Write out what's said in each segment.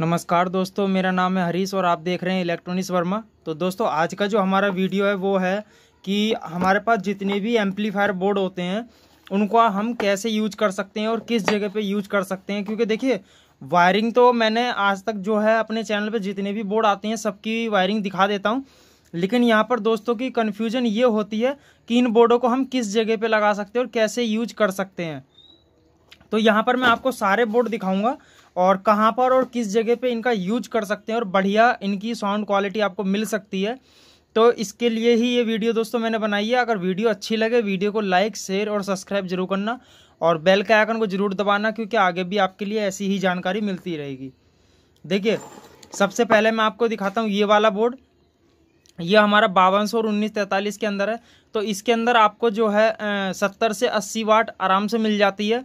नमस्कार दोस्तों मेरा नाम है हरीश और आप देख रहे हैं इलेक्ट्रॉनिक्स वर्मा तो दोस्तों आज का जो हमारा वीडियो है वो है कि हमारे पास जितने भी एम्पलीफायर बोर्ड होते हैं उनको हम कैसे यूज कर सकते हैं और किस जगह पे यूज कर सकते हैं क्योंकि देखिए वायरिंग तो मैंने आज तक जो है अपने चैनल पर जितने भी बोर्ड आते हैं सबकी वायरिंग दिखा देता हूँ लेकिन यहाँ पर दोस्तों की कन्फ्यूजन ये होती है कि इन बोर्डों को हम किस जगह पर लगा सकते हैं और कैसे यूज कर सकते हैं तो यहाँ पर मैं आपको सारे बोर्ड दिखाऊँगा और कहाँ पर और किस जगह पे इनका यूज कर सकते हैं और बढ़िया इनकी साउंड क्वालिटी आपको मिल सकती है तो इसके लिए ही ये वीडियो दोस्तों मैंने बनाई है अगर वीडियो अच्छी लगे वीडियो को लाइक शेयर और सब्सक्राइब जरूर करना और बेल के आइकन को जरूर दबाना क्योंकि आगे भी आपके लिए ऐसी ही जानकारी मिलती रहेगी देखिए सबसे पहले मैं आपको दिखाता हूँ ये वाला बोर्ड ये हमारा बावन सौ और उन्नीस तैंतालीस के अंदर है तो इसके अंदर आपको जो है सत्तर से अस्सी वाट आराम से मिल जाती है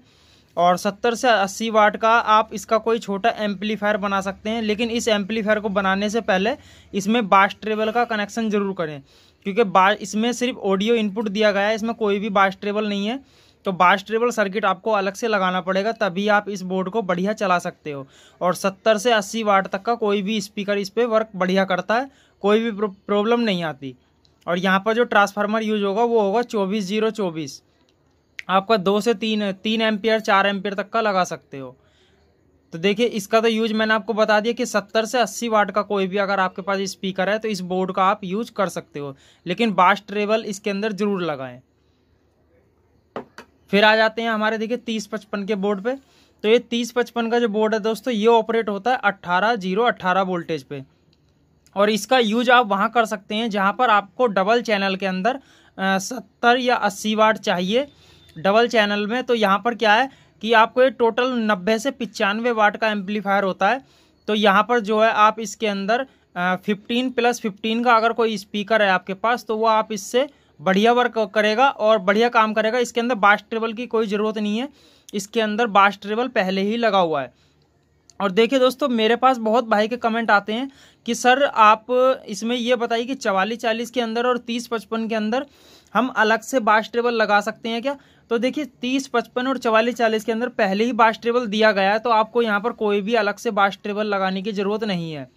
और 70 से 80 वाट का आप इसका कोई छोटा एम्पलीफायर बना सकते हैं लेकिन इस एम्पलीफायर को बनाने से पहले इसमें बास ट्रेबल का कनेक्शन ज़रूर करें क्योंकि इसमें सिर्फ ऑडियो इनपुट दिया गया है इसमें कोई भी बास ट्रेबल नहीं है तो बास ट्रेबल सर्किट आपको अलग से लगाना पड़ेगा तभी आप इस बोर्ड को बढ़िया चला सकते हो और सत्तर से अस्सी वाट तक का कोई भी स्पीकर इस पर वर्क बढ़िया करता है कोई भी प्रॉब्लम नहीं आती और यहाँ पर जो ट्रांसफार्मर यूज होगा वो होगा चौबीस जीरो चौबीस आपका दो से तीन तीन एम्पियर चार एम्पियर तक का लगा सकते हो तो देखिए इसका तो यूज मैंने आपको बता दिया कि 70 से 80 वाट का कोई भी अगर आपके पास स्पीकर है तो इस बोर्ड का आप यूज कर सकते हो लेकिन बास ट्रेवल इसके अंदर ज़रूर लगाएं फिर आ जाते हैं हमारे देखिए तीस पचपन के बोर्ड पे तो ये तीस पचपन का जो बोर्ड है दोस्तों ये ऑपरेट होता है अट्ठारह जीरो अट्ठारह वोल्टेज पे और इसका यूज आप वहाँ कर सकते हैं जहाँ पर आपको डबल चैनल के अंदर सत्तर या अस्सी वाट चाहिए डबल चैनल में तो यहाँ पर क्या है कि आपको ये टोटल नब्बे से पचानवे वाट का एम्पलीफायर होता है तो यहाँ पर जो है आप इसके अंदर फिफ्टीन प्लस फिफ्टीन का अगर कोई स्पीकर है आपके पास तो वो आप इससे बढ़िया वर्क करेगा और बढ़िया काम करेगा इसके अंदर बास्ट ट्रेबल की कोई ज़रूरत नहीं है इसके अंदर बास्ट ट्रेबल पहले ही लगा हुआ है और देखिए दोस्तों मेरे पास बहुत भाई के कमेंट आते हैं कि सर आप इसमें यह बताइए कि चवालीस चालीस के अंदर और तीस पचपन के अंदर हम अलग से बास ट्रेबल लगा सकते हैं क्या तो देखिए तीस पचपन और चवालीस चालीस के अंदर पहले ही बास ट्रेबल दिया गया है तो आपको यहाँ पर कोई भी अलग से बास ट्रेबल लगाने की ज़रूरत नहीं है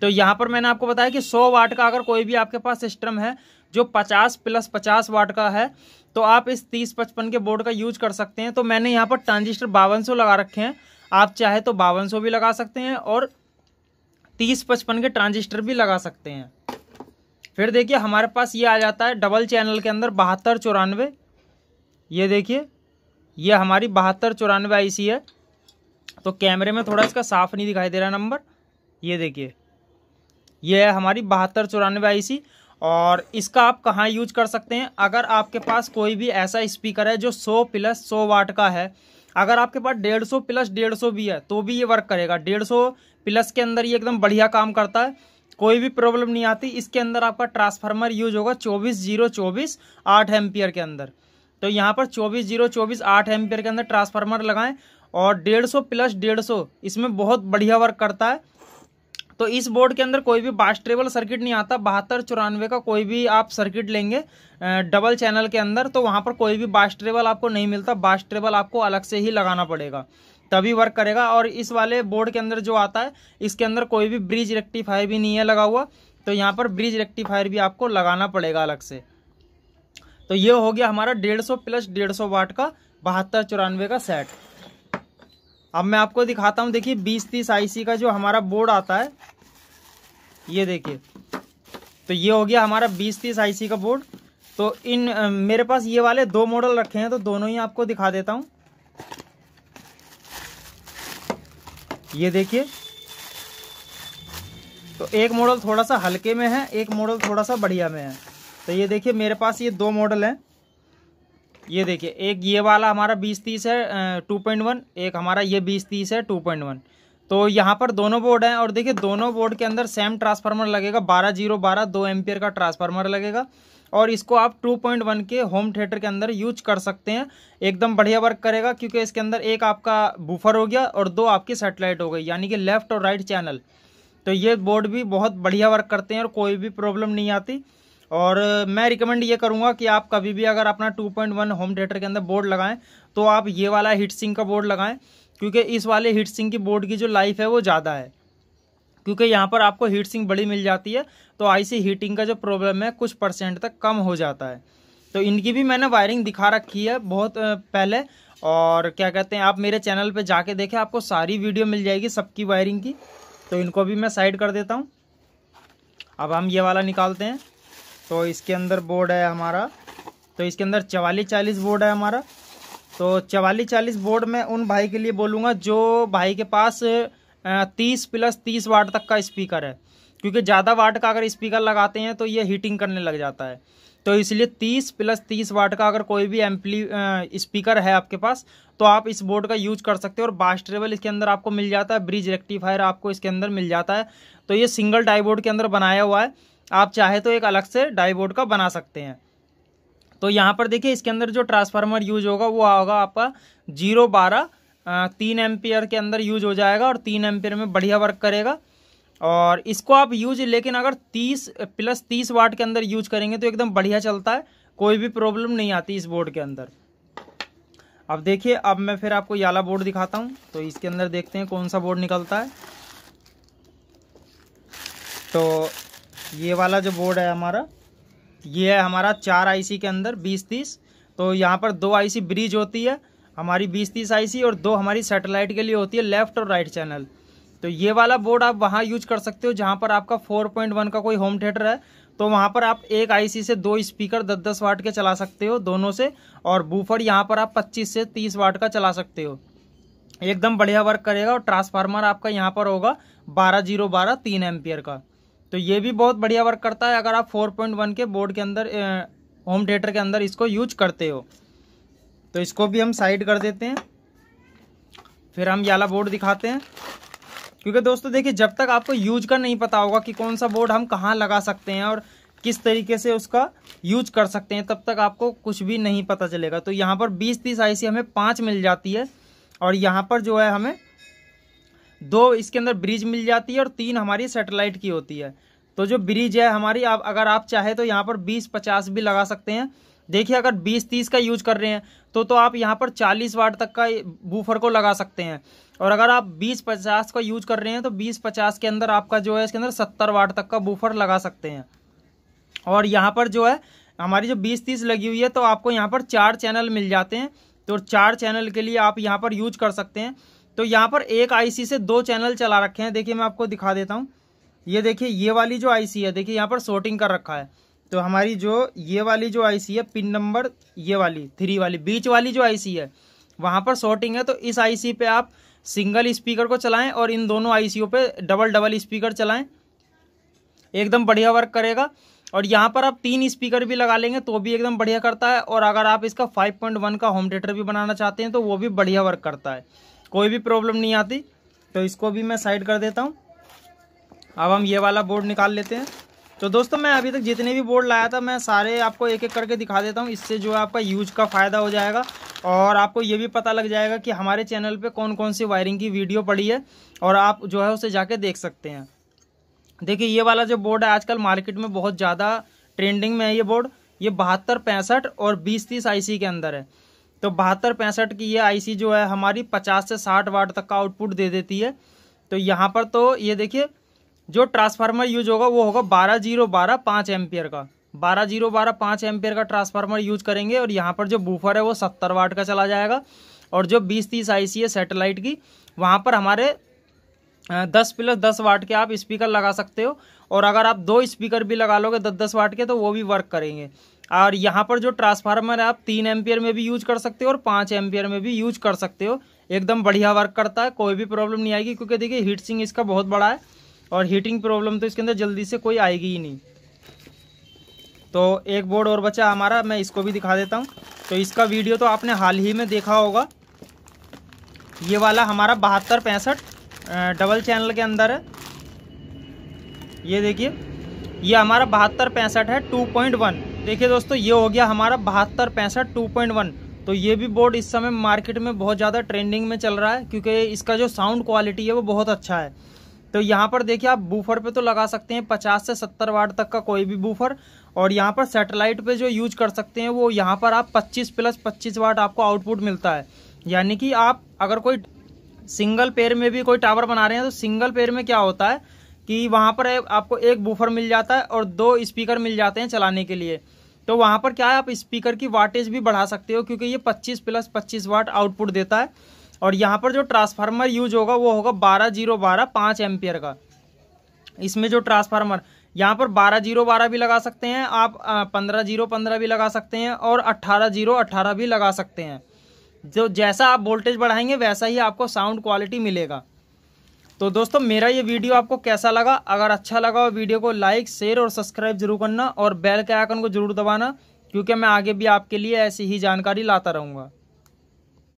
तो यहाँ पर मैंने आपको बताया कि 100 वाट का अगर कोई भी आपके पास सिस्टम है जो 50 प्लस 50 वाट का है तो आप इस तीस पचपन के बोर्ड का यूज कर सकते हैं तो मैंने यहाँ पर ट्रांजिस्टर बावन लगा रखे हैं आप चाहे तो बावन भी लगा सकते हैं और तीस पचपन के ट्रांजिस्टर भी लगा सकते हैं फिर देखिए हमारे पास ये आ जाता है डबल चैनल के अंदर बहत्तर चौरानवे ये देखिए ये हमारी बहत्तर चौरानवे आई सी है तो कैमरे में थोड़ा इसका साफ नहीं दिखाई दे रहा नंबर ये देखिए ये है हमारी बहत्तर चौरानवे आई सी और इसका आप कहाँ यूज कर सकते हैं अगर आपके पास कोई भी ऐसा स्पीकर है जो सौ प्लस सौ वाट का है अगर आपके पास डेढ़ सौ प्लस डेढ़ सौ भी है तो भी ये वर्क करेगा डेढ़ सौ प्लस के अंदर ये एकदम बढ़िया काम करता है कोई भी प्रॉब्लम नहीं आती इसके अंदर आपका ट्रांसफार्मर यूज होगा चौबीस जीरो चौबीस आठ एम्पियर के अंदर तो यहाँ पर चौबीस जीरो चौबीस आठ एम्पियर के अंदर ट्रांसफार्मर लगाएं और डेढ़ सौ प्लस डेढ़ सौ इसमें बहुत बढ़िया वर्क करता है तो इस बोर्ड के अंदर कोई भी बास्ट्रेबल सर्किट नहीं आता बहत्तर चौरानवे का कोई भी आप सर्किट लेंगे डबल चैनल के अंदर तो वहाँ पर कोई भी बास्ट्रेबल आपको नहीं मिलता बास्ट्रेबल आपको अलग से ही लगाना पड़ेगा तभी वर्क करेगा और इस वाले बोर्ड के अंदर जो आता है इसके अंदर कोई भी ब्रिज रेक्टिफायर भी नहीं है लगा हुआ तो यहाँ पर ब्रिज रेक्टिफायर भी आपको लगाना पड़ेगा अलग से तो ये हो गया हमारा 150 प्लस 150 वाट का बहत्तर चौरानवे का सेट अब मैं आपको दिखाता हूँ देखिए बीस तीस आईसी का जो हमारा बोर्ड आता है ये देखिए तो ये हो गया हमारा बीस तीस आईसी का बोर्ड तो इन मेरे पास ये वाले दो मॉडल रखे हैं तो दोनों ही आपको दिखा देता हूँ ये देखिए तो एक मॉडल थोड़ा सा हल्के में है एक मॉडल थोड़ा सा बढ़िया में है तो ये देखिए मेरे पास ये दो मॉडल हैं ये देखिए एक ये वाला हमारा बीस तीस है टू पॉइंट वन एक हमारा ये बीस तीस है टू पॉइंट वन तो यहाँ पर दोनों बोर्ड हैं और देखिए दोनों बोर्ड के अंदर सेम ट्रांसफार्मर लगेगा बारह जीरो बारह दो एम्पियर का ट्रांसफार्मर लगेगा और इसको आप 2.1 के होम थिएटर के अंदर यूज कर सकते हैं एकदम बढ़िया वर्क करेगा क्योंकि इसके अंदर एक आपका बूफर हो गया और दो आपकी सेटेलाइट हो गई यानी कि लेफ्ट और राइट चैनल तो ये बोर्ड भी बहुत बढ़िया वर्क करते हैं और कोई भी प्रॉब्लम नहीं आती और मैं रिकमेंड ये करूँगा कि आप कभी भी अगर अपना 2.1 होम थिएटर के अंदर बोर्ड लगाएं तो आप ये वाला हीट सिंक का बोर्ड लगाएं क्योंकि इस वाले हीट सिंक की बोर्ड की जो लाइफ है वो ज़्यादा है क्योंकि यहाँ पर आपको हीट सिंह बड़ी मिल जाती है तो आईसी हीटिंग का जो प्रॉब्लम है कुछ परसेंट तक कम हो जाता है तो इनकी भी मैंने वायरिंग दिखा रखी है बहुत पहले और क्या कहते हैं आप मेरे चैनल पर जाके देखें आपको सारी वीडियो मिल जाएगी सबकी वायरिंग की तो इनको भी मैं साइड कर देता हूँ अब हम ये वाला निकालते हैं तो इसके अंदर बोर्ड है हमारा तो इसके अंदर चवालीस चालीस बोर्ड है हमारा तो चवालीस चालीस बोर्ड मैं उन भाई के लिए बोलूँगा जो भाई के पास तीस प्लस तीस वाट तक का स्पीकर है क्योंकि ज़्यादा वाट का अगर स्पीकर लगाते हैं तो ये हीटिंग करने लग जाता है तो इसलिए तीस प्लस तीस वाट का अगर कोई भी एम्पली स्पीकर है आपके पास तो आप इस बोर्ड का यूज कर सकते हो और बास्टरेबल इसके अंदर आपको मिल जाता है ब्रिज रेक्टिफायर आपको इसके अंदर मिल जाता है तो ये सिंगल डाईबोर्ड के अंदर बनाया हुआ है आप चाहे तो एक अलग से डाईबोर्ड का बना सकते हैं तो यहाँ पर देखिए इसके अंदर जो ट्रांसफार्मर यूज होगा वो होगा आपका जीरो बारह तीन एम्पियर के अंदर यूज हो जाएगा और तीन एम्पियर में बढ़िया वर्क करेगा और इसको आप यूज लेकिन अगर तीस प्लस तीस वाट के अंदर यूज करेंगे तो एकदम बढ़िया चलता है कोई भी प्रॉब्लम नहीं आती इस बोर्ड के अंदर अब देखिए अब मैं फिर आपको याला बोर्ड दिखाता हूँ तो इसके अंदर देखते हैं कौन सा बोर्ड निकलता है तो ये वाला जो बोर्ड है हमारा ये है हमारा चार आईसी के अंदर बीस तीस तो यहाँ पर दो आईसी ब्रिज होती है हमारी बीस तीस आईसी और दो हमारी सैटेलाइट के लिए होती है लेफ्ट और राइट चैनल तो ये वाला बोर्ड आप वहाँ यूज कर सकते हो जहाँ पर आपका 4.1 का कोई होम थिएटर है तो वहाँ पर आप एक आईसी से दो स्पीकर 10-10 वाट के चला सकते हो दोनों से और बूफर यहाँ पर आप 25 से 30 वाट का चला सकते हो एकदम बढ़िया वर्क करेगा और ट्रांसफार्मर आपका यहाँ पर होगा बारह जीरो बारह तीन एम्पियर का तो ये भी बहुत बढ़िया वर्क करता है अगर आप फोर के बोर्ड के अंदर होम थिएटर के अंदर इसको यूज करते हो तो इसको भी हम साइड कर देते हैं फिर हम याला बोर्ड दिखाते हैं क्योंकि दोस्तों देखिए जब तक आपको यूज का नहीं पता होगा कि कौन सा बोर्ड हम कहाँ लगा सकते हैं और किस तरीके से उसका यूज कर सकते हैं तब तक आपको कुछ भी नहीं पता चलेगा तो यहाँ पर बीस तीस आईसी हमें पाँच मिल जाती है और यहाँ पर जो है हमें दो इसके अंदर ब्रिज मिल जाती है और तीन हमारी सेटेलाइट की होती है तो जो ब्रिज है हमारी आप अगर आप चाहे तो यहाँ पर बीस पचास भी लगा सकते हैं देखिए अगर बीस तीस का यूज कर रहे हैं तो तो आप यहाँ पर 40 वाट तक का बूफर को लगा सकते हैं और अगर आप 20-50 का यूज कर रहे हैं तो 20-50 के अंदर आपका जो है इसके अंदर 70 वाट तक का बूफर लगा सकते हैं और यहाँ पर जो है हमारी जो 20-30 लगी हुई है तो आपको यहाँ पर चार चैनल मिल जाते हैं तो चार चैनल के लिए आप यहाँ पर यूज कर सकते हैं तो यहाँ पर एक आई से दो चैनल चला रखे हैं देखिए मैं आपको दिखा देता हूँ ये देखिए ये वाली जो आई है देखिए यहाँ पर शॉर्टिंग कर रखा है तो हमारी जो ये वाली जो आईसी है पिन नंबर ये वाली थ्री वाली बीच वाली जो आईसी है वहाँ पर शॉर्टिंग है तो इस आईसी पे आप सिंगल स्पीकर को चलाएं और इन दोनों आईसीओ पे डबल डबल स्पीकर चलाएं एकदम बढ़िया वर्क करेगा और यहाँ पर आप तीन स्पीकर भी लगा लेंगे तो भी एकदम बढ़िया करता है और अगर आप इसका 5.1 का होम थिएटर भी बनाना चाहते हैं तो वो भी बढ़िया वर्क करता है कोई भी प्रॉब्लम नहीं आती तो इसको भी मैं साइड कर देता हूँ अब हम ये वाला बोर्ड निकाल लेते हैं तो दोस्तों मैं अभी तक जितने भी बोर्ड लाया था मैं सारे आपको एक एक करके दिखा देता हूँ इससे जो है आपका यूज का फ़ायदा हो जाएगा और आपको ये भी पता लग जाएगा कि हमारे चैनल पे कौन कौन सी वायरिंग की वीडियो पड़ी है और आप जो है उसे जाके देख सकते हैं देखिए ये वाला जो बोर्ड है आजकल मार्केट में बहुत ज़्यादा ट्रेंडिंग में है ये बोर्ड ये बहत्तर पैंसठ और बीस तीस आई के अंदर है तो बहत्तर पैंसठ की ये आई जो है हमारी पचास से साठ वाट तक का आउटपुट दे देती है तो यहाँ पर तो ये देखिए जो ट्रांसफार्मर यूज होगा वो होगा बारह जीरो बारह पाँच एम्पियर का बारह जीरो बारह पाँच एम्पियर का ट्रांसफार्मर यूज करेंगे और यहाँ पर जो बूफर है वो सत्तर वाट का चला जाएगा और जो बीस तीस आई है सेटेलाइट की वहाँ पर हमारे दस प्लस दस वाट के आप स्पीकर लगा सकते हो और अगर आप दो स्पीकर भी लगा लोगे दस दस वाट के तो वो भी वर्क करेंगे और यहाँ पर जो ट्रांसफार्मर है आप तीन एम्पियर में भी यूज कर सकते हो और पाँच एम्पियर में भी यूज कर सकते हो एकदम बढ़िया वर्क करता है कोई भी प्रॉब्लम नहीं आएगी क्योंकि देखिए हीट सिंग इसका बहुत बड़ा है और हीटिंग प्रॉब्लम तो इसके अंदर जल्दी से कोई आएगी ही नहीं तो एक बोर्ड और बचा हमारा मैं इसको भी दिखा देता हूँ तो इसका वीडियो तो आपने हाल ही में देखा होगा ये वाला हमारा बहत्तर पैंसठ डबल चैनल के अंदर है ये देखिए ये हमारा बहत्तर पैंसठ है टू पॉइंट वन देखिए दोस्तों ये हो गया हमारा बहत्तर पैंसठ टू पॉइंट वन तो ये भी बोर्ड इस समय मार्केट में बहुत ज़्यादा ट्रेंडिंग में चल रहा है क्योंकि इसका जो साउंड क्वालिटी है वो बहुत अच्छा है तो यहाँ पर देखिए आप बूफर पे तो लगा सकते हैं पचास से सत्तर वाट तक का कोई भी बूफर और यहाँ पर सैटेलाइट पे जो यूज कर सकते हैं वो यहाँ पर आप पच्चीस प्लस पच्चीस वाट आपको आउटपुट मिलता है यानी कि आप अगर कोई सिंगल पेयर में भी कोई टावर बना रहे हैं तो सिंगल पेयर में क्या होता है कि वहाँ पर आपको एक बूफर मिल जाता है और दो स्पीकर मिल जाते हैं चलाने के लिए तो वहाँ पर क्या है आप स्पीकर की वाटेज भी बढ़ा सकते हो क्योंकि ये 25 प्लस 25 वाट आउटपुट देता है और यहाँ पर जो ट्रांसफार्मर यूज होगा वो होगा बारह जीरो बारह पाँच एम्पियर का इसमें जो ट्रांसफार्मर यहाँ पर बारह जीरो बारह भी लगा सकते हैं आप पंद्रह जीरो पंद्रह भी लगा सकते हैं और अट्ठारह जीरो अट्ठारह भी लगा सकते हैं जो जैसा आप वोल्टेज बढ़ाएंगे वैसा ही आपको साउंड क्वालिटी मिलेगा तो दोस्तों मेरा ये वीडियो आपको कैसा लगा अगर अच्छा लगा हो वीडियो को लाइक शेयर और सब्सक्राइब जरूर करना और बेल के आइकन को जरूर दबाना क्योंकि मैं आगे भी आपके लिए ऐसी ही जानकारी लाता रहूँगा